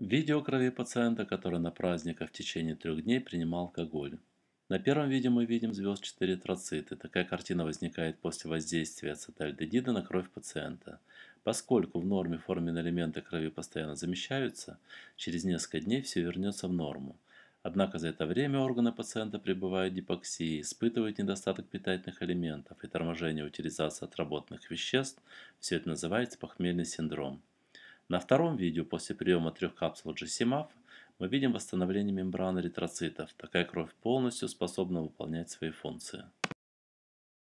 Видео крови пациента, который на праздниках в течение трех дней принимал алкоголь. На первом виде мы видим звезд 4 троциты. Такая картина возникает после воздействия ацетальдегида на кровь пациента. Поскольку в норме форменные элементы крови постоянно замещаются, через несколько дней все вернется в норму. Однако за это время органы пациента пребывают в гипоксии, испытывают недостаток питательных элементов и торможение утилизации отработанных веществ. Все это называется похмельный синдром. На втором видео после приема трех капсул GCMAF мы видим восстановление мембраны эритроцитов. Такая кровь полностью способна выполнять свои функции.